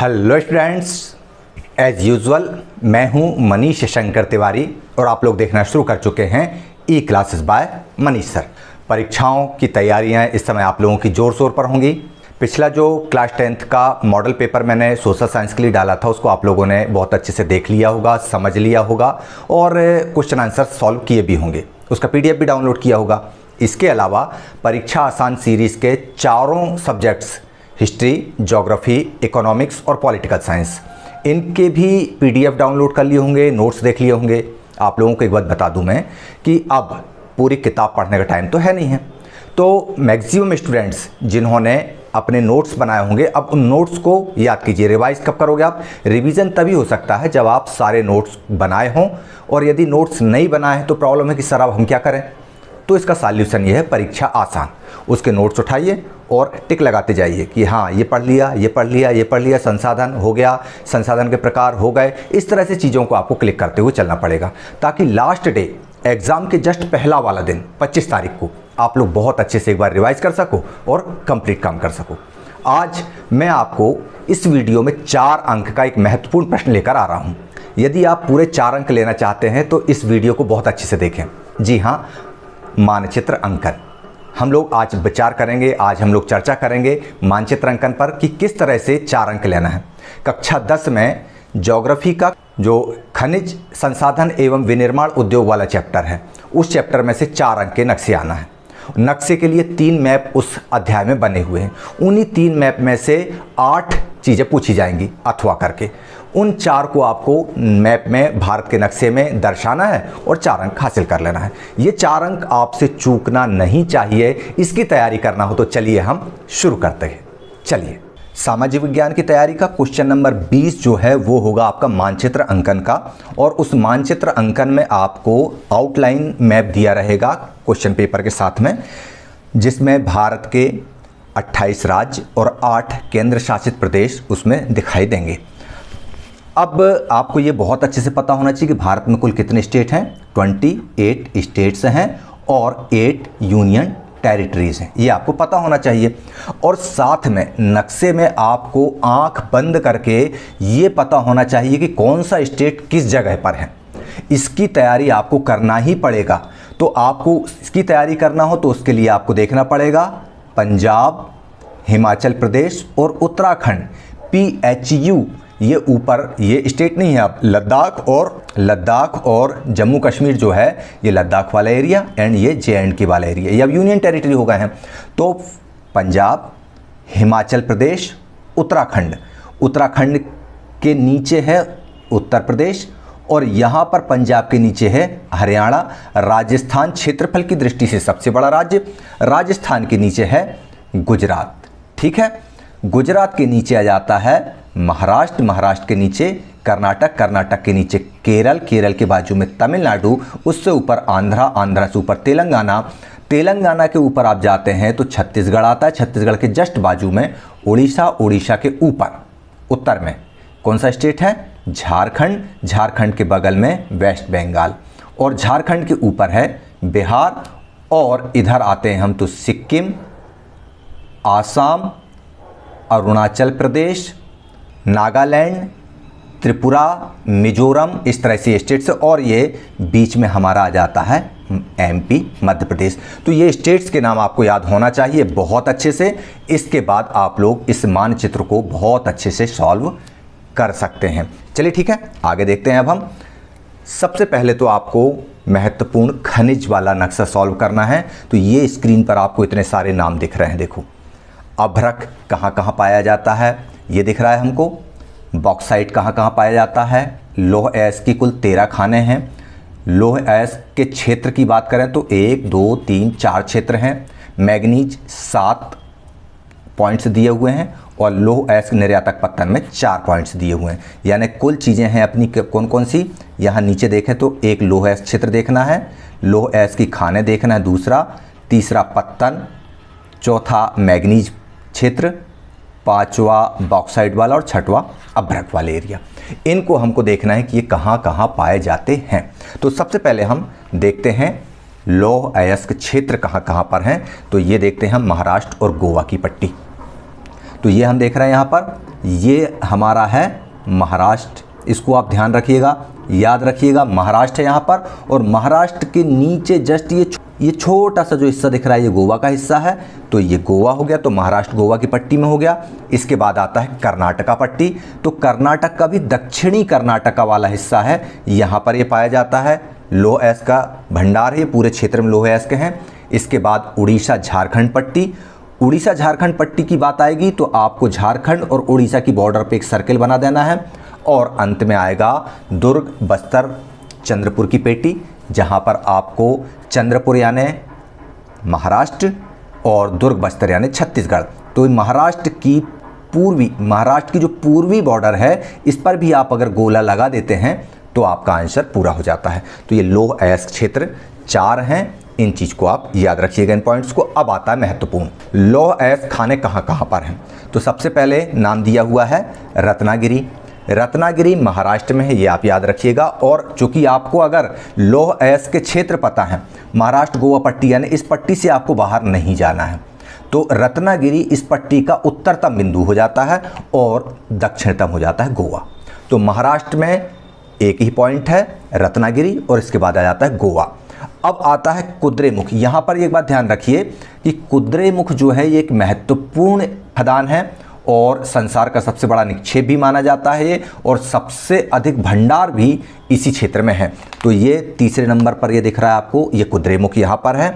hello students as usual मैं हूं मनीष शंकर तिवारी और आप लोग देखना शुरू कर चुके हैं E classes by Manish sir परीक्षाओं की तैयारियां इस समय आप लोगों की ज़ोर शोर पर होंगी पिछला जो क्लास टेंथ का मॉडल पेपर मैंने सोशल साइंस के लिए डाला था उसको आप लोगों ने बहुत अच्छे से देख लिया होगा समझ लिया होगा और क्वेश्चन आंसर सॉल्व किए भी होंगे उसका पी भी डाउनलोड किया होगा इसके अलावा परीक्षा आसान सीरीज़ के चारों सब्जेक्ट्स हिस्ट्री जोग्राफ़ी इकोनॉमिक्स और पॉलिटिकल साइंस इनके भी पीडीएफ डाउनलोड कर लिए होंगे नोट्स देख लिए होंगे आप लोगों को एक बात बता दूं मैं कि अब पूरी किताब पढ़ने का टाइम तो है नहीं है तो मैक्सिमम स्टूडेंट्स जिन्होंने अपने नोट्स बनाए होंगे अब उन नोट्स को याद कीजिए रिवाइज कब करोगे आप रिवीजन तभी हो सकता है जब आप सारे नोट्स बनाए हों और यदि नोट्स नहीं बनाए हैं तो प्रॉब्लम है कि सर अब हम क्या करें तो इसका सॉल्यूशन ये है परीक्षा आसान उसके नोट्स उठाइए और टिक लगाते जाइए कि हाँ ये पढ़ लिया ये पढ़ लिया ये पढ़ लिया संसाधन हो गया संसाधन के प्रकार हो गए इस तरह से चीज़ों को आपको क्लिक करते हुए चलना पड़ेगा ताकि लास्ट डे एग्ज़ाम के जस्ट पहला वाला दिन 25 तारीख को आप लोग बहुत अच्छे से एक बार रिवाइज कर सको और कंप्लीट काम कर सको आज मैं आपको इस वीडियो में चार अंक का एक महत्वपूर्ण प्रश्न लेकर आ रहा हूँ यदि आप पूरे चार अंक लेना चाहते हैं तो इस वीडियो को बहुत अच्छे से देखें जी हाँ मानचित्र अंकन हम लोग आज विचार करेंगे आज हम लोग चर्चा करेंगे मानचित्र अंकन पर कि किस तरह से चार अंक लेना है कक्षा दस में जोग्राफी का जो खनिज संसाधन एवं विनिर्माण उद्योग वाला चैप्टर है उस चैप्टर में से चार अंक के नक्शे आना है नक्शे के लिए तीन मैप उस अध्याय में बने हुए हैं उन्हीं तीन मैप में से आठ चीज़ें पूछी जाएंगी अथवा करके उन चार को आपको मैप में भारत के नक्शे में दर्शाना है और चार अंक हासिल कर लेना है ये चार अंक आपसे चूकना नहीं चाहिए इसकी तैयारी करना हो तो चलिए हम शुरू करते हैं चलिए सामाजिक विज्ञान की तैयारी का क्वेश्चन नंबर 20 जो है वो होगा आपका मानचित्र अंकन का और उस मानचित्र अंकन में आपको आउटलाइन मैप दिया रहेगा क्वेश्चन पेपर के साथ में जिसमें भारत के 28 राज्य और 8 केंद्र शासित प्रदेश उसमें दिखाई देंगे अब आपको ये बहुत अच्छे से पता होना चाहिए कि भारत में कुल कितने स्टेट हैं 28 स्टेट्स हैं और 8 यूनियन टेरिटरीज हैं ये आपको पता होना चाहिए और साथ में नक्शे में आपको आंख बंद करके ये पता होना चाहिए कि कौन सा स्टेट किस जगह पर है इसकी तैयारी आपको करना ही पड़ेगा तो आपको इसकी तैयारी करना हो तो उसके लिए आपको देखना पड़ेगा पंजाब हिमाचल प्रदेश और उत्तराखंड पी एच यू ये ऊपर ये स्टेट नहीं है आप लद्दाख और लद्दाख और जम्मू कश्मीर जो है ये लद्दाख वाला एरिया एंड ये जे एंड के वाला एरिया ये अब यूनियन टेरिटरी हो गए हैं तो पंजाब हिमाचल प्रदेश उत्तराखंड उत्तराखंड के नीचे है उत्तर प्रदेश और यहाँ पर पंजाब के नीचे है हरियाणा राजस्थान क्षेत्रफल की दृष्टि से सबसे बड़ा राज्य राजस्थान के नीचे है गुजरात ठीक है गुजरात के नीचे आ जाता है महाराष्ट्र महाराष्ट्र के नीचे कर्नाटक कर्नाटक के नीचे केरल केरल के बाजू में तमिलनाडु उससे ऊपर आंध्रा आंध्रा से ऊपर तेलंगाना तेलंगाना के ऊपर आप जाते हैं तो छत्तीसगढ़ आता है छत्तीसगढ़ के जस्ट बाजू में उड़ीसा उड़ीसा के ऊपर उत्तर में कौन सा स्टेट है झारखंड झारखंड के बगल में वेस्ट बंगाल और झारखंड के ऊपर है बिहार और इधर आते हैं हम तो सिक्किम आसाम अरुणाचल प्रदेश नागालैंड त्रिपुरा मिजोरम इस तरह से स्टेट्स और ये बीच में हमारा आ जाता है एमपी मध्य प्रदेश तो ये स्टेट्स के नाम आपको याद होना चाहिए बहुत अच्छे से इसके बाद आप लोग इस मानचित्र को बहुत अच्छे से सॉल्व कर सकते हैं चलिए ठीक है आगे देखते हैं अब हम सबसे पहले तो आपको महत्वपूर्ण खनिज वाला नक्शा सॉल्व करना है तो ये स्क्रीन पर आपको इतने सारे नाम दिख रहे हैं देखो अभ्रक कहाँ कहाँ पाया जाता है ये दिख रहा है हमको बॉक्साइट कहाँ कहाँ पाया जाता है लोह ऐस की कुल तेरह खाने हैं लोह ऐस के क्षेत्र की बात करें तो एक दो तीन चार क्षेत्र हैं मैग्नीज सात पॉइंट्स दिए हुए हैं और लोह एस्क निर्यातक पत्तन में चार पॉइंट्स दिए हुए हैं यानी कुल चीज़ें हैं अपनी कौन कौन सी यहाँ नीचे देखें तो एक लोह एस्क क्षेत्र देखना है लोह एस्क की खाने देखना है दूसरा तीसरा पत्तन चौथा मैग्नीज क्षेत्र पांचवा बॉक्साइड वाला और छठवा अभ्रक वाले एरिया इनको हमको देखना है कि ये कहाँ कहाँ पाए जाते हैं तो सबसे पहले हम देखते हैं लौह अयस्क क्षेत्र कहाँ कहाँ पर हैं तो ये देखते हैं हम महाराष्ट्र और गोवा की पट्टी तो ये हम देख रहे हैं यहाँ पर ये हमारा है महाराष्ट्र इसको आप ध्यान रखिएगा याद रखिएगा महाराष्ट्र है यहाँ पर और महाराष्ट्र के नीचे जस्ट ये ये छोटा सा जो हिस्सा दिख रहा है ये गोवा का हिस्सा है तो ये गोवा हो गया तो महाराष्ट्र गोवा की पट्टी में हो गया इसके बाद आता है कर्नाटका पट्टी तो कर्नाटक का भी दक्षिणी कर्नाटका वाला हिस्सा है यहाँ पर ये पाया जाता है लोह एस का भंडार है पूरे क्षेत्र में लोह एस के हैं इसके बाद उड़ीसा झारखंड पट्टी उड़ीसा झारखंड पट्टी की बात आएगी तो आपको झारखंड और उड़ीसा की बॉर्डर पे एक सर्किल बना देना है और अंत में आएगा दुर्ग बस्तर चंद्रपुर की पेटी जहाँ पर आपको चंद्रपुर यानि महाराष्ट्र और दुर्ग बस्तर यानि छत्तीसगढ़ तो महाराष्ट्र की पूर्वी महाराष्ट्र की जो पूर्वी बॉर्डर है इस पर भी आप अगर गोला लगा देते हैं तो आपका आंसर पूरा हो जाता है तो ये लो एस क्षेत्र चार हैं इन चीज़ को आप याद रखिएगा इन पॉइंट्स को अब आता है महत्वपूर्ण लौह ऐस खाने कहाँ कहाँ पर हैं तो सबसे पहले नाम दिया हुआ है रत्नागिरी रत्नागिरी महाराष्ट्र में है ये आप याद रखिएगा और चूंकि आपको अगर लोह ऐस के क्षेत्र पता है महाराष्ट्र गोवा पट्टी यानी इस पट्टी से आपको बाहर नहीं जाना है तो रत्नागिरी इस पट्टी का उत्तरतम बिंदु हो जाता है और दक्षिणतम हो जाता है गोवा तो महाराष्ट्र में एक ही पॉइंट है रत्नागिरी और इसके बाद आ जाता है गोवा अब आता है कुद्रेमुख यहाँ पर एक बात ध्यान रखिए कि कुद्रेमुख जो है ये एक महत्वपूर्ण खदान है और संसार का सबसे बड़ा निक्षेप भी माना जाता है और सबसे अधिक भंडार भी इसी क्षेत्र में है तो ये तीसरे नंबर पर ये दिख रहा है आपको ये कुद्रेमुख यहाँ पर है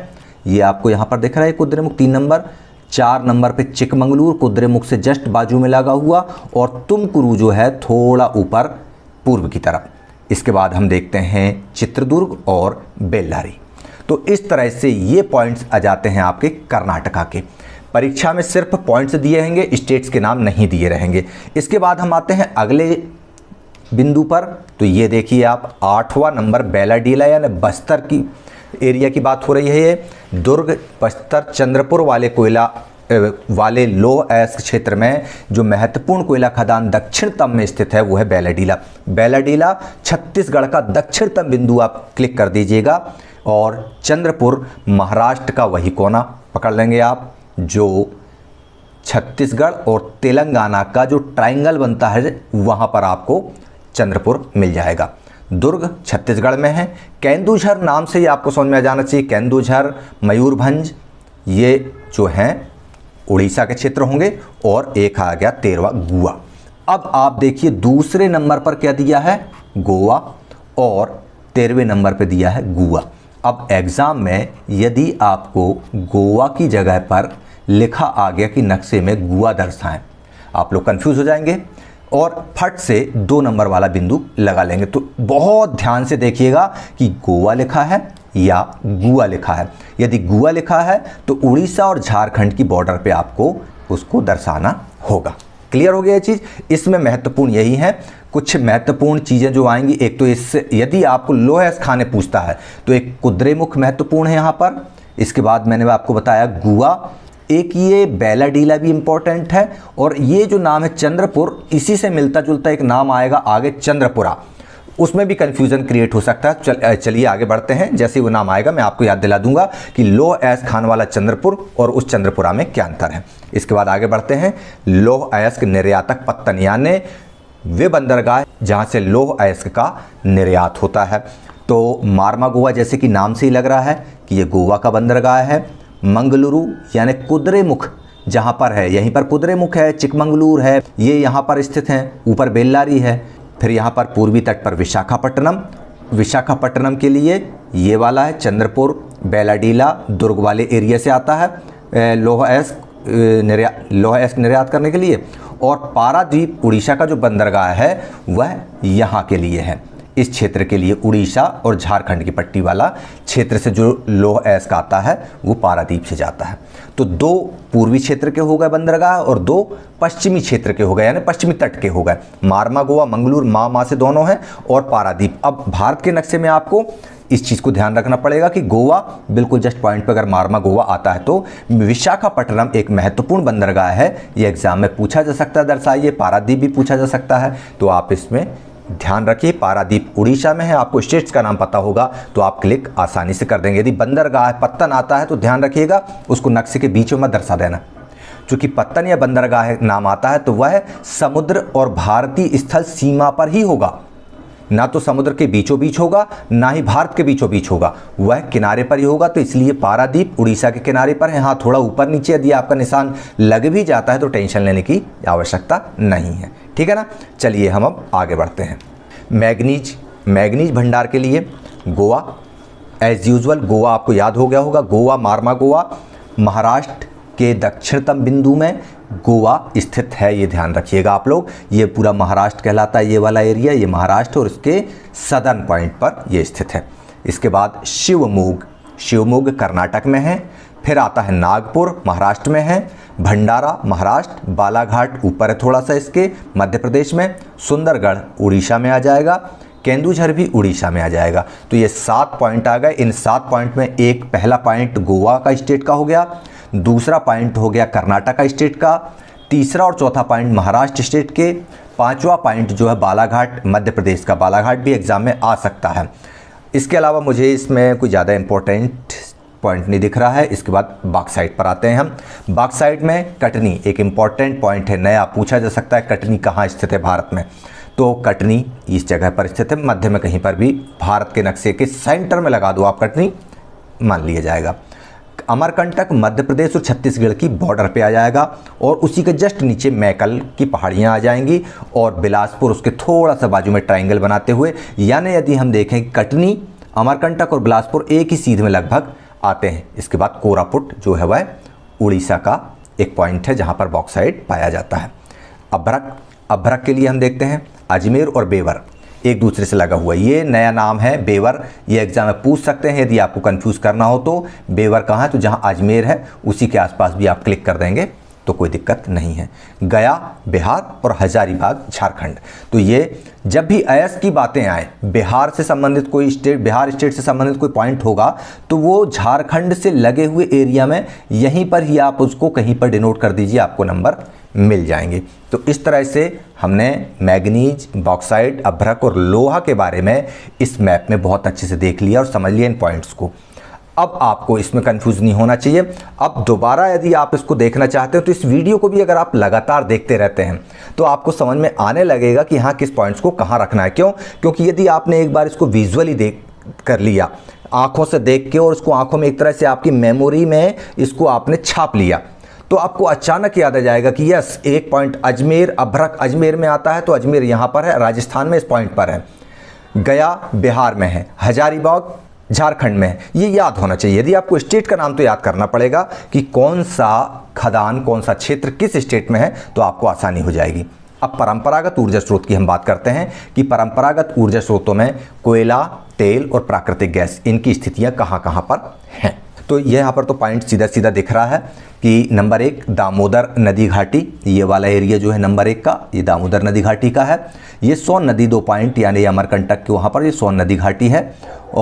ये आपको यहाँ पर दिख रहा है कुद्रेमुख तीन नंबर चार नंबर पे चिकमंगलूर कुद्रेमुख से जस्ट बाजू में लगा हुआ और तुमकुरु जो है थोड़ा ऊपर पूर्व की तरफ इसके बाद हम देखते हैं चित्रदुर्ग और बेल्लारी तो इस तरह से ये पॉइंट्स आ जाते हैं आपके कर्नाटका के परीक्षा में सिर्फ पॉइंट्स दिए रहेंगे स्टेट्स के नाम नहीं दिए रहेंगे इसके बाद हम आते हैं अगले बिंदु पर तो ये देखिए आप आठवां नंबर बेलाडीला यानी बस्तर की एरिया की बात हो रही है ये दुर्ग बस्तर चंद्रपुर वाले कोयला वाले लो एस्क क्षेत्र में जो महत्वपूर्ण कोयला खदान दक्षिणतम में स्थित है वो है बैलाडीला बैलाडीला छत्तीसगढ़ का दक्षिणतम बिंदु आप क्लिक कर दीजिएगा और चंद्रपुर महाराष्ट्र का वही कोना पकड़ लेंगे आप जो छत्तीसगढ़ और तेलंगाना का जो ट्राइंगल बनता है वहाँ पर आपको चंद्रपुर मिल जाएगा दुर्ग छत्तीसगढ़ में है केंदुझर नाम से ही आपको समझ में आ जाना चाहिए केंदुझर मयूरभंज ये जो हैं उड़ीसा के क्षेत्र होंगे और एक आ गया तेरवा गोवा अब आप देखिए दूसरे नंबर पर क्या दिया है गोवा और तेरहवें नंबर पर दिया है गोवा अब एग्ज़ाम में यदि आपको गोवा की जगह पर लिखा आ गया कि नक्शे में गोवा दर्शाएं आप लोग कंफ्यूज हो जाएंगे और फट से दो नंबर वाला बिंदु लगा लेंगे तो बहुत ध्यान से देखिएगा कि गोवा लिखा है या गुआ लिखा है यदि गुआ लिखा है तो उड़ीसा और झारखंड की बॉर्डर पे आपको उसको दर्शाना होगा क्लियर हो गया ये चीज़ इसमें महत्वपूर्ण यही है कुछ महत्वपूर्ण चीज़ें जो आएंगी एक तो इससे यदि आपको लोहे खाने पूछता है तो एक कुद्रेमुख महत्वपूर्ण है यहाँ पर इसके बाद मैंने आपको बताया गुआ एक ये बैलाडीला भी इम्पोर्टेंट है और ये जो नाम है चंद्रपुर इसी से मिलता जुलता एक नाम आएगा आगे चंद्रपुरा उसमें भी कन्फ्यूज़न क्रिएट हो सकता है चल चलिए आगे बढ़ते हैं जैसे वो नाम आएगा मैं आपको याद दिला दूंगा कि लोह अयस्क खान वाला चंद्रपुर और उस चंद्रपुरा में क्या अंतर है इसके बाद आगे बढ़ते हैं लोह अयस्क निर्यातक पत्तन याने वे बंदरगाह जहाँ से लोह अयस्क का निर्यात होता है तो मारमा गोवा जैसे कि नाम से ही लग रहा है कि ये गोवा का बंदरगाह है मंगलुरु यानी मुख जहाँ पर है यहीं पर मुख है चिकमंगलूर है ये यहाँ पर स्थित हैं ऊपर बेल्लारी है फिर यहाँ पर पूर्वी तट पर विशाखापट्टनम विशाखापट्टनम के लिए ये वाला है चंद्रपुर बेलाडीला दुर्ग वाले एरिया से आता है लोहा एस्क निर्या लोहा एस्क निर्यात करने के लिए और पारादीप उड़ीसा का जो बंदरगाह है वह यहाँ के लिए है इस क्षेत्र के लिए उड़ीसा और झारखंड की पट्टी वाला क्षेत्र से जो लोह अयस्क आता है वो पारादीप से जाता है तो दो पूर्वी क्षेत्र के हो गए बंदरगाह और दो पश्चिमी क्षेत्र के हो गए यानी पश्चिमी तट के हो गए मारमा गोवा मंगलूर मा मा से दोनों हैं और पारादीप अब भारत के नक्शे में आपको इस चीज़ को ध्यान रखना पड़ेगा कि गोवा बिल्कुल जस्ट पॉइंट पर अगर मारमा गोवा आता है तो विशाखापट्टनम एक महत्वपूर्ण बंदरगाह है ये एग्ज़ाम में पूछा जा सकता है दर्शाइए पारादीप भी पूछा जा सकता है तो आप इसमें ध्यान रखिए पारादीप उड़ीसा में है आपको स्टेट्स का नाम पता होगा तो आप क्लिक आसानी से कर देंगे यदि बंदरगाह पत्तन आता है तो ध्यान रखिएगा उसको नक्शे के बीच में दर्शा देना चूँकि पत्तन या बंदरगाह नाम आता है तो वह समुद्र और भारतीय स्थल सीमा पर ही होगा ना तो समुद्र के बीचों बीच होगा ना ही भारत के बीचों बीच होगा वह किनारे पर ही होगा तो इसलिए पारादीप उड़ीसा के किनारे पर है हाँ थोड़ा ऊपर नीचे यदि आपका निशान लग भी जाता है तो टेंशन लेने की आवश्यकता नहीं है ठीक है ना चलिए हम अब आगे बढ़ते हैं मैगनीज मैगनीज भंडार के लिए गोवा एज यूजल गोवा आपको याद हो गया होगा गोवा मारमा गोवा महाराष्ट्र के दक्षिणतम बिंदु में गोवा स्थित है ये ध्यान रखिएगा आप लोग ये पूरा महाराष्ट्र कहलाता है ये वाला एरिया ये महाराष्ट्र और इसके सदर्न पॉइंट पर ये स्थित है इसके बाद शिवमोग शिवमोग कर्नाटक में है फिर आता है नागपुर महाराष्ट्र में है भंडारा महाराष्ट्र बालाघाट ऊपर है थोड़ा सा इसके मध्य प्रदेश में सुंदरगढ़ उड़ीसा में आ जाएगा केंदुझर भी उड़ीसा में आ जाएगा तो ये सात पॉइंट आ गए इन सात पॉइंट में एक पहला पॉइंट गोवा का स्टेट का हो गया दूसरा पॉइंट हो गया कर्नाटका स्टेट का तीसरा और चौथा पॉइंट महाराष्ट्र स्टेट के पांचवा पॉइंट जो है बालाघाट मध्य प्रदेश का बालाघाट भी एग्ज़ाम में आ सकता है इसके अलावा मुझे इसमें कोई ज़्यादा इम्पोर्टेंट पॉइंट नहीं दिख रहा है इसके बाद बागसाइट पर आते हैं हम बागसाइट में कटनी एक इम्पॉर्टेंट पॉइंट है नया पूछा जा सकता है कटनी कहाँ स्थित है भारत में तो कटनी इस जगह पर स्थित है मध्य में कहीं पर भी भारत के नक्शे के सेंटर में लगा दो आप कटनी मान लिया जाएगा अमरकंटक मध्य प्रदेश और छत्तीसगढ़ की बॉर्डर पे आ जाएगा और उसी के जस्ट नीचे मैकल की पहाड़ियाँ आ जाएंगी और बिलासपुर उसके थोड़ा सा बाजू में ट्राइंगल बनाते हुए यानी यदि हम देखें कटनी अमरकंटक और बिलासपुर एक ही सीध में लगभग आते हैं इसके बाद कोरापुट जो है वह उड़ीसा का एक पॉइंट है जहाँ पर बॉक्साइड पाया जाता है अभ्रक अभ्रक के लिए हम देखते हैं अजमेर और बेवर एक दूसरे से लगा हुआ है ये नया नाम है बेवर ये एग्ज़ाम में पूछ सकते हैं यदि आपको कन्फ्यूज़ करना हो तो बेवर कहाँ है तो जहाँ अजमेर है उसी के आसपास भी आप क्लिक कर देंगे तो कोई दिक्कत नहीं है गया बिहार और हजारीबाग झारखंड तो ये जब भी अयस की बातें आए बिहार से संबंधित कोई स्टेट बिहार स्टेट से संबंधित कोई पॉइंट होगा तो वो झारखंड से लगे हुए एरिया में यहीं पर ही आप उसको कहीं पर डिनोट कर दीजिए आपको नंबर मिल जाएंगे तो इस तरह से हमने मैग्नीज बॉक्साइट अभ्रक और लोहा के बारे में इस मैप में बहुत अच्छे से देख लिया और समझ लिया इन पॉइंट्स को अब आपको इसमें कंफ्यूज नहीं होना चाहिए अब दोबारा यदि आप इसको देखना चाहते हो तो इस वीडियो को भी अगर आप लगातार देखते रहते हैं तो आपको समझ में आने लगेगा कि हाँ किस पॉइंट्स को कहाँ रखना है क्यों क्योंकि यदि आपने एक बार इसको विजुअली देख कर लिया आंखों से देख के और उसको आंखों में एक तरह से आपकी मेमोरी में इसको आपने छाप लिया तो आपको अचानक याद आ जाएगा कि यस एक पॉइंट अजमेर अभ्रक अजमेर में आता है तो अजमेर यहाँ पर है राजस्थान में इस पॉइंट पर है गया बिहार में है हजारीबाग झारखंड में है ये याद होना चाहिए यदि आपको स्टेट का नाम तो याद करना पड़ेगा कि कौन सा खदान कौन सा क्षेत्र किस स्टेट में है तो आपको आसानी हो जाएगी अब परंपरागत ऊर्जा स्रोत की हम बात करते हैं कि परंपरागत ऊर्जा स्रोतों में कोयला तेल और प्राकृतिक गैस इनकी स्थितियां कहां कहां पर हैं तो ये यहाँ पर तो पॉइंट सीधा सीधा दिख रहा है कि नंबर एक दामोदर नदी घाटी ये वाला एरिया जो है नंबर एक का ये दामोदर नदी घाटी का है ये सोन नदी दो पॉइंट यानी अमरकंटक के वहाँ पर ये सोन नदी घाटी है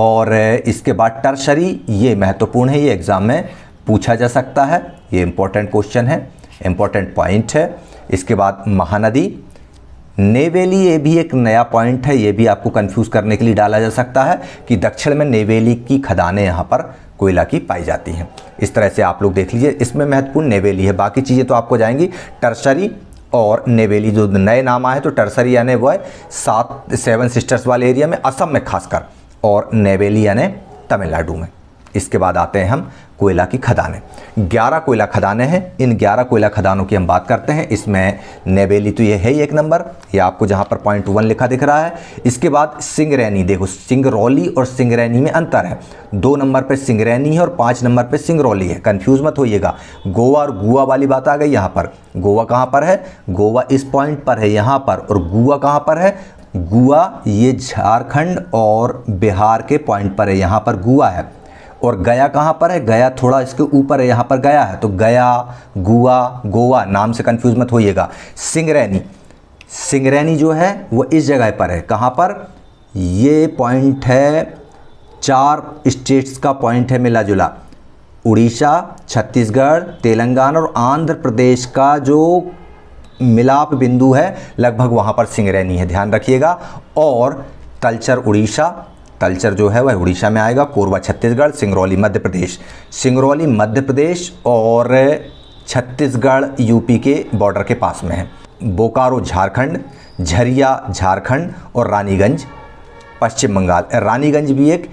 और इसके बाद टर्शरी ये महत्वपूर्ण है ये एग्ज़ाम में पूछा जा सकता है ये इम्पोर्टेंट क्वेश्चन है इम्पोर्टेंट पॉइंट है इसके बाद महानदी नेवेली ये भी एक नया पॉइंट है ये भी आपको कंफ्यूज करने के लिए डाला जा सकता है कि दक्षिण में नेवेली की खदानें यहाँ पर कोयला की पाई जाती हैं इस तरह से आप लोग देख लीजिए इसमें महत्वपूर्ण नेवेली है बाकी चीज़ें तो आपको जाएंगी टर्सरी और नेवेली जो नए नाम आए तो टर्सरी यानी वह सात सेवन सिस्टर्स वाले एरिया में असम में खासकर और नेवेली यानी तमिलनाडु में इसके बाद आते हैं हम कोयला की खदानें 11 कोयला खदानें हैं इन 11 कोयला खदानों की हम बात करते हैं इसमें नेबेली तो ये है ही एक नंबर ये आपको जहाँ पर पॉइंट वन लिखा दिख रहा है इसके बाद सिंगरैनी देखो सिंगरौली और सिंगरैनी में अंतर है दो नंबर पर सिंगरैनी है और पाँच नंबर पर सिंगरौली है कन्फ्यूज़ मत होइएगा गोवा और गोवा वाली बात आ गई यहाँ पर गोवा कहाँ पर है गोवा इस पॉइंट पर है यहाँ पर और गोवा कहाँ पर है गोवा ये झारखंड और बिहार के पॉइंट पर है यहाँ पर गोवा है और गया कहाँ पर है गया थोड़ा इसके ऊपर है यहाँ पर गया है तो गया गोवा गोवा नाम से कन्फ्यूज मत होइएगा सिंगरैनी सिंगरैनी जो है वो इस जगह पर है कहाँ पर ये पॉइंट है चार स्टेट्स का पॉइंट है मिला जुला उड़ीसा छत्तीसगढ़ तेलंगाना और आंध्र प्रदेश का जो मिलाप बिंदु है लगभग वहाँ पर सिंगरैनी है ध्यान रखिएगा और तलचर उड़ीसा कल्चर जो है वह उड़ीसा में आएगा कोरबा छत्तीसगढ़ सिंगरौली मध्य प्रदेश सिंगरौली मध्य प्रदेश और छत्तीसगढ़ यूपी के बॉर्डर के पास में है बोकारो झारखंड झरिया झारखंड और रानीगंज पश्चिम बंगाल रानीगंज भी एक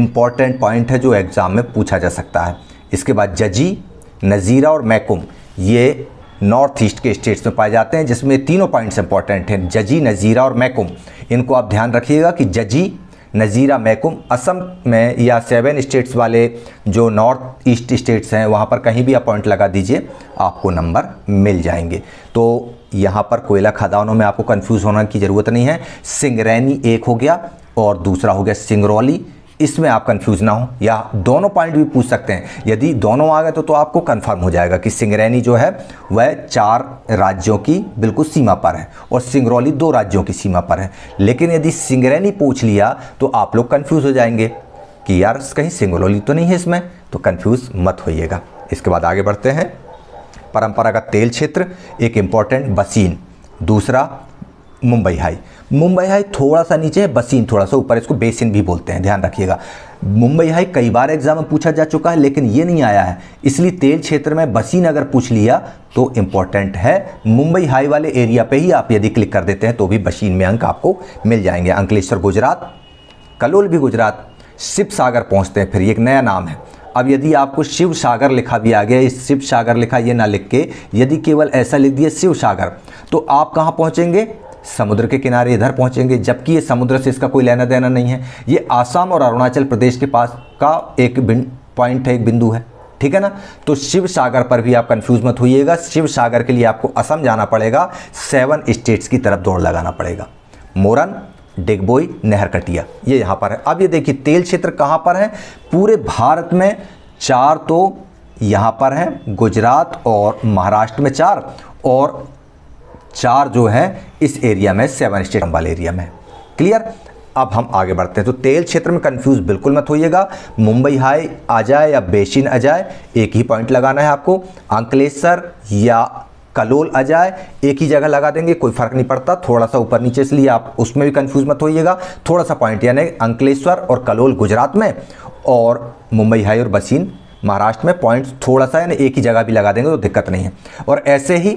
इम्पॉर्टेंट पॉइंट है जो एग्ज़ाम में पूछा जा सकता है इसके बाद जजी नज़ीरा और मैकुम ये नॉर्थ ईस्ट के स्टेट्स में पाए जाते हैं जिसमें तीनों पॉइंट्स इंपॉर्टेंट हैं जजी नज़ीरा और मैकुम इनको आप ध्यान रखिएगा कि जजी नज़ीरा महकुम असम में या सेवन स्टेट्स वाले जो नॉर्थ ईस्ट स्टेट्स हैं वहाँ पर कहीं भी अपॉइंट लगा दीजिए आपको नंबर मिल जाएंगे तो यहाँ पर कोयला खदानों में आपको कन्फ्यूज़ होने की ज़रूरत नहीं है सिंगरैनी एक हो गया और दूसरा हो गया सिंगरौली इसमें आप कंफ्यूज ना हो या दोनों पॉइंट भी पूछ सकते हैं यदि दोनों आ गए तो, तो आपको कंफर्म हो जाएगा कि सिंगरैनी जो है वह चार राज्यों की बिल्कुल सीमा पर है और सिंगरौली दो राज्यों की सीमा पर है लेकिन यदि सिंगरैनी पूछ लिया तो आप लोग कन्फ्यूज़ हो जाएंगे कि यार कहीं सिंगरौली तो नहीं है इसमें तो कन्फ्यूज़ मत होइएगा इसके बाद आगे बढ़ते हैं परंपरागत तेल क्षेत्र एक इम्पॉर्टेंट बसीन दूसरा मुंबई हाई मुंबई हाई थोड़ा सा नीचे है बसीन थोड़ा सा ऊपर इसको बेसिन भी बोलते हैं ध्यान रखिएगा मुंबई हाई कई बार एग्जाम में पूछा जा चुका है लेकिन ये नहीं आया है इसलिए तेल क्षेत्र में बसीन अगर पूछ लिया तो इम्पॉर्टेंट है मुंबई हाई वाले एरिया पे ही आप यदि क्लिक कर देते हैं तो भी बसीन में अंक आपको मिल जाएंगे अंकलेश्वर गुजरात कलोल भी गुजरात शिव सागर पहुँचते हैं फिर एक नया नाम है अब यदि आपको शिव सागर लिखा भी आ गया इस शिव सागर लिखा ये ना लिख के यदि केवल ऐसा लिख दिया शिव सागर तो आप कहाँ पहुँचेंगे समुद्र के किनारे इधर पहुंचेंगे जबकि ये समुद्र से इसका कोई लेना देना नहीं है ये आसाम और अरुणाचल प्रदेश के पास का एक पॉइंट है एक बिंदु है ठीक है ना तो शिव सागर पर भी आप कंफ्यूज मत होइएगा शिव सागर के लिए आपको असम जाना पड़ेगा सेवन स्टेट्स की तरफ दौड़ लगाना पड़ेगा मोरन डिगबोई नहरकटिया ये यहाँ पर है अब ये देखिए तेल क्षेत्र कहाँ पर है पूरे भारत में चार तो यहाँ पर हैं गुजरात और महाराष्ट्र में चार और चार जो हैं इस एरिया में सेवन स्टेट अम्बाल एरिया में क्लियर अब हम आगे बढ़ते हैं तो तेल क्षेत्र में कंफ्यूज बिल्कुल मत होइएगा मुंबई हाई आ जाए या बेसिन आ जाए एक ही पॉइंट लगाना है आपको अंकलेश्वर या कलोल आ जाए एक ही जगह लगा देंगे कोई फर्क नहीं पड़ता थोड़ा सा ऊपर नीचे इसलिए आप उसमें भी कंफ्यूज मत होइएगा थोड़ा सा पॉइंट यानी अंकलेश्वर और कलोल गुजरात में और मुंबई हाई और बसीन महाराष्ट्र में पॉइंट थोड़ा सा यानी एक ही जगह भी लगा देंगे तो दिक्कत नहीं है और ऐसे ही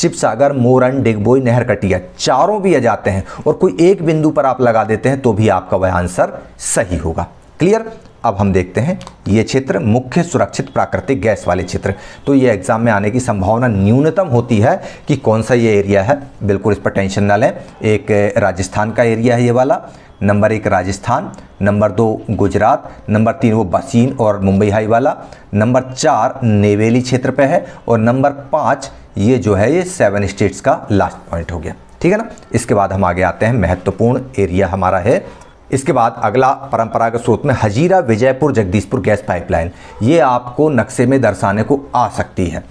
शिव सागर मोरन डिगबोई नहर कटिया चारों भी आ जाते हैं और कोई एक बिंदु पर आप लगा देते हैं तो भी आपका वह आंसर सही होगा क्लियर अब हम देखते हैं ये क्षेत्र मुख्य सुरक्षित प्राकृतिक गैस वाले क्षेत्र तो ये एग्जाम में आने की संभावना न्यूनतम होती है कि कौन सा ये एरिया है बिल्कुल इस पर टेंशन ना लें एक राजस्थान का एरिया है ये वाला नंबर एक राजस्थान नंबर दो गुजरात नंबर तीन वो बसीन और मुंबई हाई वाला नंबर चार नेवेली क्षेत्र पे है और नंबर पाँच ये जो है ये सेवन स्टेट्स का लास्ट पॉइंट हो गया ठीक है ना इसके बाद हम आगे आते हैं महत्वपूर्ण एरिया हमारा है इसके बाद अगला परंपरागत स्रोत में हजीरा विजयपुर जगदीशपुर गैस पाइपलाइन ये आपको नक्शे में दर्शाने को आ सकती है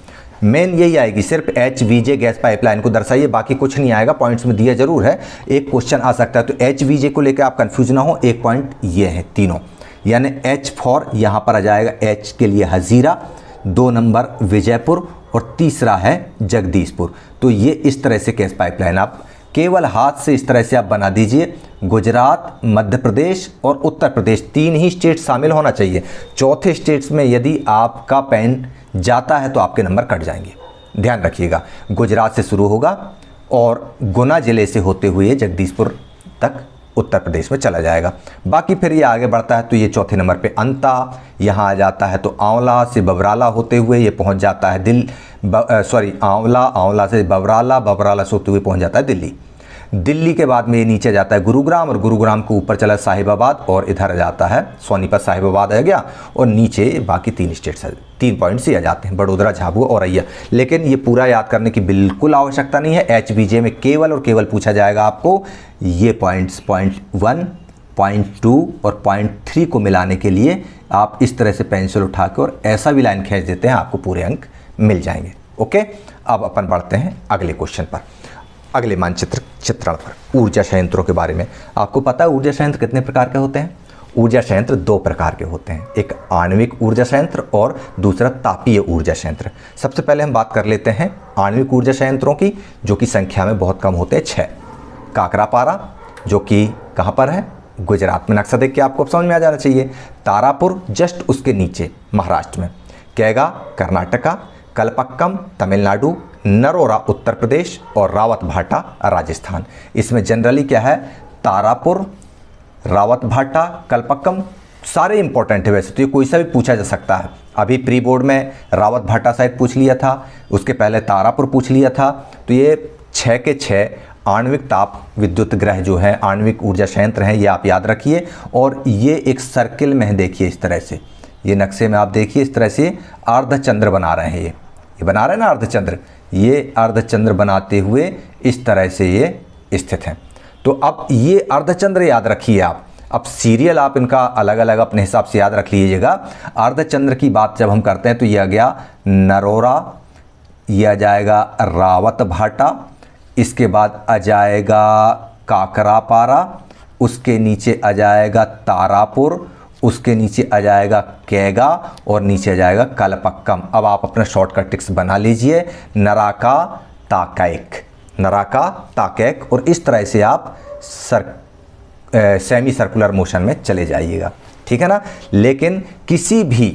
मेन यही आएगी सिर्फ H V J gas pipeline को दर्शाइए बाकी कुछ नहीं आएगा पॉइंट्स में दिया जरूर है एक क्वेश्चन आ सकता है तो एच वी जे को लेकर आप कन्फ्यूज ना हो एक पॉइंट ये है तीनों यानी एच फॉर यहाँ पर आ जाएगा एच के लिए हजीरा दो नंबर विजयपुर और तीसरा है जगदीशपुर तो ये इस तरह से गैस पाइपलाइन आप केवल हाथ से इस तरह से आप बना दीजिए गुजरात मध्य प्रदेश और उत्तर प्रदेश तीन ही स्टेट शामिल होना चाहिए चौथे स्टेट्स में यदि आपका पेन जाता है तो आपके नंबर कट जाएंगे ध्यान रखिएगा गुजरात से शुरू होगा और गुना ज़िले से होते हुए जगदीशपुर तक उत्तर प्रदेश में चला जाएगा बाकी फिर ये आगे बढ़ता है तो ये चौथे नंबर पे अंता यहाँ आ जाता है तो आंवला से बबराला होते हुए ये पहुँच जाता है दिल सॉरी आंवला आंवला से बबराला बबराला से होते हुए पहुँच जाता है दिल्ली दिल्ली के बाद में ये नीचे जाता है गुरुग्राम और गुरुग्राम के ऊपर चला साहिबाबाद और इधर जाता है सोनीपत साहिबाबाद आ गया और नीचे बाकी तीन स्टेट्स तीन पॉइंट्स ही आ जाते हैं बड़ोदरा झाबुआ और अय्या लेकिन ये पूरा याद करने की बिल्कुल आवश्यकता नहीं है एच में केवल और केवल पूछा जाएगा आपको ये points point one point two और पॉइंट थ्री को मिलाने के लिए आप इस तरह से पेंसिल उठा के और ऐसा भी लाइन खींच देते हैं आपको पूरे अंक मिल जाएंगे ओके अब अपन बढ़ते हैं अगले क्वेश्चन पर अगले मानचित्र चित्रण पर ऊर्जा संयंत्रों के बारे में आपको पता है ऊर्जा संयंत्र कितने प्रकार के होते हैं ऊर्जा संयंत्र दो प्रकार के होते हैं एक आणविक ऊर्जा संयंत्र और दूसरा तापीय ऊर्जा संयंत्र सबसे पहले हम बात कर लेते हैं आणविक ऊर्जा संयंत्रों की जो कि संख्या में बहुत कम होते हैं छः काकरापारा जो कि कहाँ पर है गुजरात में नक्शा देख के आपको समझ में आ जाना चाहिए तारापुर जस्ट उसके नीचे महाराष्ट्र में कैगा कर्नाटका कलपक्कम तमिलनाडु नरोरा उत्तर प्रदेश और रावत भाटा राजस्थान इसमें जनरली क्या है तारापुर रावत भाटा कल्पक्कम सारे इंपॉर्टेंट है वैसे तो ये कोई सा भी पूछा जा सकता है अभी प्री बोर्ड में रावत भाटा साइड पूछ लिया था उसके पहले तारापुर पूछ लिया था तो ये छः के छः आणविक ताप विद्युत ग्रह जो है आणविक ऊर्जा संयंत्र हैं ये आप याद रखिए और ये एक सर्किल में है देखिए इस तरह से ये नक्शे में आप देखिए इस तरह से अर्धचंद्र बना रहे हैं ये ये बना रहे हैं ना अर्धचंद्र ये अर्धचंद्र बनाते हुए इस तरह से ये स्थित हैं तो अब ये अर्धचंद्र याद रखिए आप अब सीरियल आप इनका अलग अलग अपने हिसाब से याद रख लीजिएगा अर्धचंद्र की बात जब हम करते हैं तो यह गया नरोरा यह आ जाएगा रावत भाटा इसके बाद आ जाएगा काकरापारा उसके नीचे आ जाएगा तारापुर उसके नीचे आ जाएगा कैगा और नीचे आ जाएगा कलपक्कम अब आप अपना शॉर्टकट टिक्स बना लीजिए नराका ताकैक नराका ताकैक और इस तरह से आप sir a, semi circular motion में चले जाइएगा ठीक है ना लेकिन किसी भी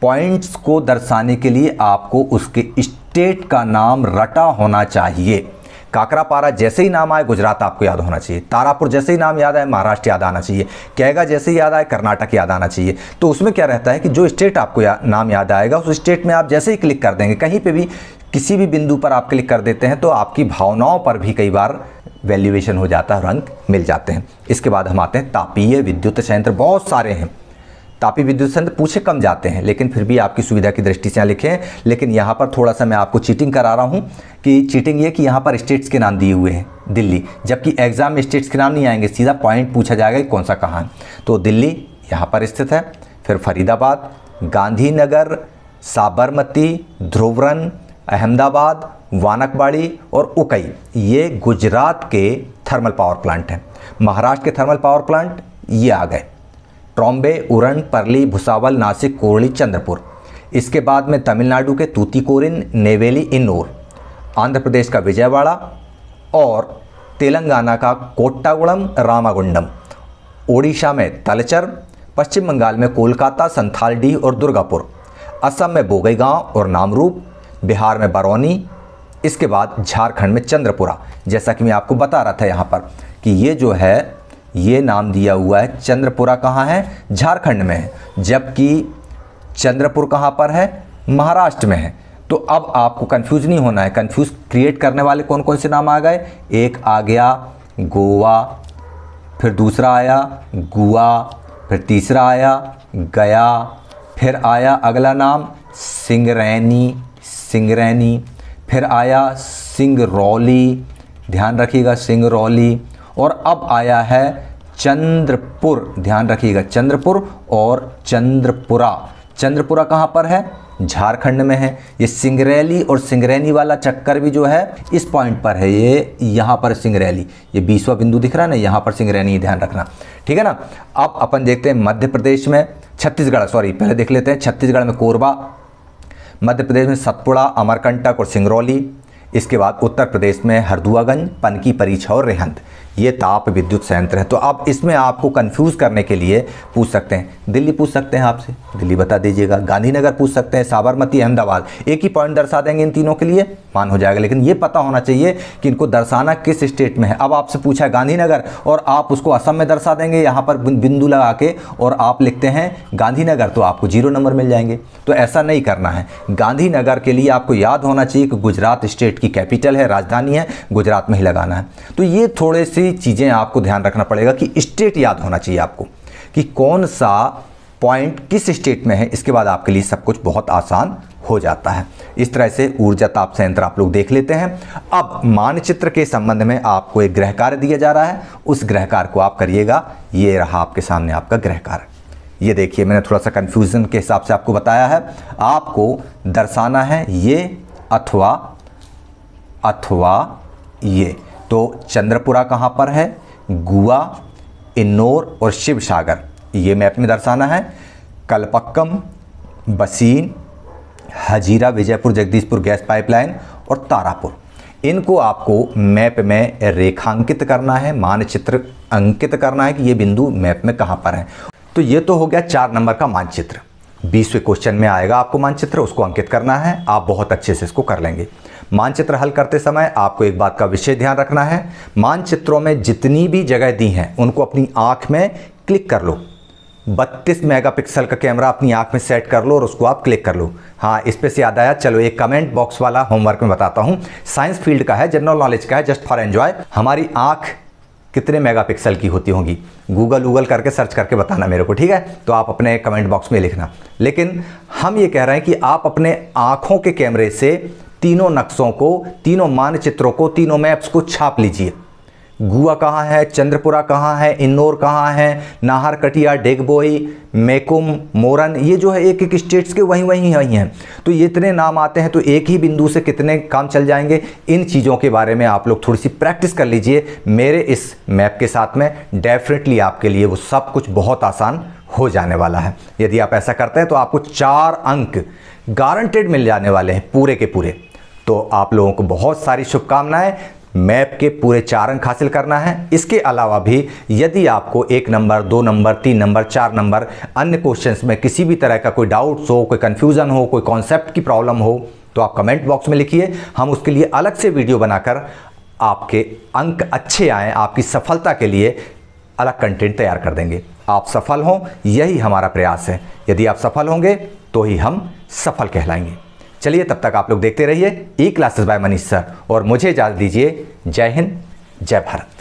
पॉइंट्स को दर्शाने के लिए आपको उसके स्टेट का नाम रटा होना चाहिए काकरापारा जैसे ही नाम आए गुजरात आपको याद होना चाहिए तारापुर जैसे ही नाम याद आए महाराष्ट्र याद आना चाहिए कैगा जैसे ही याद आए कर्नाटक याद आना चाहिए तो उसमें क्या रहता है कि जो स्टेट आपको या, नाम याद आएगा उस स्टेट में आप जैसे ही क्लिक कर देंगे कहीं पर भी किसी भी बिंदु पर आप क्लिक कर देते हैं तो आपकी भावनाओं पर भी कई बार वैल्यूएशन हो जाता है रंग मिल जाते हैं इसके बाद हम आते हैं तापीय विद्युत संयंत्र बहुत सारे हैं तापी विद्युत संयंत्र पूछे कम जाते हैं लेकिन फिर भी आपकी सुविधा की दृष्टि से यहाँ लिखे हैं लेकिन यहाँ पर थोड़ा सा मैं आपको चीटिंग करा रहा हूँ कि चीटिंग ये कि यहाँ पर स्टेट्स के नाम दिए हुए हैं दिल्ली जबकि एग्ज़ाम में स्टेट्स के नाम नहीं आएंगे सीधा पॉइंट पूछा जाएगा कि कौन सा कहाँ है तो दिल्ली यहाँ पर स्थित है फिर फरीदाबाद गांधीनगर साबरमती ध्रुवरन अहमदाबाद वानकबाड़ी और उकई ये गुजरात के थर्मल पावर प्लांट हैं महाराष्ट्र के थर्मल पावर प्लांट ये आ गए ट्रॉम्बे उरण परली भुसावल नासिक कोरली चंद्रपुर इसके बाद में तमिलनाडु के तूतीकोरिन नेवेली इन्नूर आंध्र प्रदेश का विजयवाड़ा और तेलंगाना का कोट्टागुड़म रामागुंडम ओडिशा में तलचर पश्चिम बंगाल में कोलकाता संथालडीह और दुर्गापुर असम में बोगईगांव और नामरूप बिहार में बरौनी इसके बाद झारखंड में चंद्रपुरा जैसा कि मैं आपको बता रहा था यहाँ पर कि ये जो है ये नाम दिया हुआ है चंद्रपुरा कहाँ है झारखंड में है जबकि चंद्रपुर कहाँ पर है महाराष्ट्र में है तो अब आपको कन्फ्यूज नहीं होना है कन्फ्यूज क्रिएट करने वाले कौन कौन से नाम आ गए एक आ गया गोवा फिर दूसरा आया गोवा फिर तीसरा आया गया फिर आया अगला नाम सिंगरैनी सिंगरैनी फिर आया सिंगरौली ध्यान रखिएगा सिंगरौली और अब आया है चंद्रपुर ध्यान रखिएगा चंद्रपुर और चंद्रपुरा चंद्रपुरा कहाँ पर है झारखंड में है ये सिंगरेली और सिंगरेनी वाला चक्कर भी जो है इस पॉइंट पर है ये यहाँ पर सिंगरेली ये बीसवा बिंदु दिख रहा है ना यहाँ पर सिंगरेनी ध्यान रखना ठीक है ना अब अपन देखते हैं मध्य प्रदेश में छत्तीसगढ़ सॉरी पहले देख लेते हैं छत्तीसगढ़ में कोरबा मध्य प्रदेश में सतपुड़ा अमरकंटक और सिंगरौली इसके बाद उत्तर प्रदेश में हरदुआगंज पनकी परीछा और रेहंत ये ताप विद्युत संयंत्र है तो अब इसमें आपको कंफ्यूज करने के लिए पूछ सकते हैं दिल्ली पूछ सकते हैं आपसे दिल्ली बता दीजिएगा गांधीनगर पूछ सकते हैं साबरमती अहमदाबाद एक ही पॉइंट दर्शा देंगे इन तीनों के लिए मान हो जाएगा लेकिन ये पता होना चाहिए कि इनको दर्शाना किस स्टेट में है अब आपसे पूछा है गांधीनगर और आप उसको असम में दर्शा देंगे यहाँ पर बिंदु लगा के और आप लिखते हैं गांधीनगर तो आपको जीरो नंबर मिल जाएंगे तो ऐसा नहीं करना है गांधीनगर के लिए आपको याद होना चाहिए कि गुजरात स्टेट की कैपिटल है राजधानी है गुजरात में ही लगाना है तो ये थोड़े से दूसरी चीज़ें आपको ध्यान रखना पड़ेगा कि स्टेट याद होना चाहिए आपको कि कौन सा पॉइंट किस स्टेट में है इसके बाद आपके लिए सब कुछ बहुत आसान हो जाता है इस तरह से ऊर्जा ताप संयंत्र आप लोग देख लेते हैं अब मानचित्र के संबंध में आपको एक ग्रह कार्य दिया जा रहा है उस ग्रह कार्य को आप करिएगा ये रहा आपके सामने आपका ग्रह कार्य ये देखिए मैंने थोड़ा सा कन्फ्यूज़न के हिसाब से आपको बताया है आपको दर्शाना है ये अथवा अथवा ये तो चंद्रपुरा कहाँ पर है गुआ इन्नौर और शिव सागर ये मैप में दर्शाना है कलपक्कम बसीन हजीरा विजयपुर जगदीशपुर गैस पाइपलाइन और तारापुर इनको आपको मैप में रेखांकित करना है मानचित्र अंकित करना है कि ये बिंदु मैप में कहाँ पर है तो ये तो हो गया चार नंबर का मानचित्र बीसवें क्वेश्चन में आएगा आपको मानचित्र उसको अंकित करना है आप बहुत अच्छे से इसको कर लेंगे मानचित्र हल करते समय आपको एक बात का विशेष ध्यान रखना है मानचित्रों में जितनी भी जगह दी हैं उनको अपनी आँख में क्लिक कर लो 32 मेगापिक्सल का कैमरा अपनी आंख में सेट कर लो और उसको आप क्लिक कर लो हाँ इस पे से याद आया चलो एक कमेंट बॉक्स वाला होमवर्क में बताता हूँ साइंस फील्ड का है जनरल नॉलेज का है जस्ट फॉर एंजॉय हमारी आँख कितने मेगापिक्सल की होती होंगी गूगल वूगल करके सर्च करके बताना मेरे को ठीक है तो आप अपने कमेंट बॉक्स में लिखना लेकिन हम ये कह रहे हैं कि आप अपने आँखों के कैमरे से तीनों नक्शों को तीनों मानचित्रों को तीनों मैप्स को छाप लीजिए गुआ कहाँ है चंद्रपुरा कहाँ है इंदौर कहाँ है नाहरकटिया डेगबोई मेकुम मोरन ये जो है एक एक स्टेट्स के वहीं वहीं वहीं हैं तो ये इतने नाम आते हैं तो एक ही बिंदु से कितने काम चल जाएंगे इन चीज़ों के बारे में आप लोग थोड़ी सी प्रैक्टिस कर लीजिए मेरे इस मैप के साथ में डेफिनेटली आपके लिए वो सब कुछ बहुत आसान हो जाने वाला है यदि आप ऐसा करते हैं तो आपको चार अंक गारंटेड मिल जाने वाले हैं पूरे के पूरे तो आप लोगों को बहुत सारी शुभकामनाएं मैप के पूरे चार अंक हासिल करना है इसके अलावा भी यदि आपको एक नंबर दो नंबर तीन नंबर चार नंबर अन्य क्वेश्चंस में किसी भी तरह का कोई डाउट्स हो कोई कन्फ्यूज़न हो कोई कॉन्सेप्ट की प्रॉब्लम हो तो आप कमेंट बॉक्स में लिखिए हम उसके लिए अलग से वीडियो बनाकर आपके अंक अच्छे आए आपकी सफलता के लिए अलग कंटेंट तैयार कर देंगे आप सफल हों यही हमारा प्रयास है यदि आप सफल होंगे तो ही हम सफल कहलाएंगे चलिए तब तक आप लोग देखते रहिए E classes by Manish sir और मुझे इजाज़त दीजिए जय हिंद जय भारत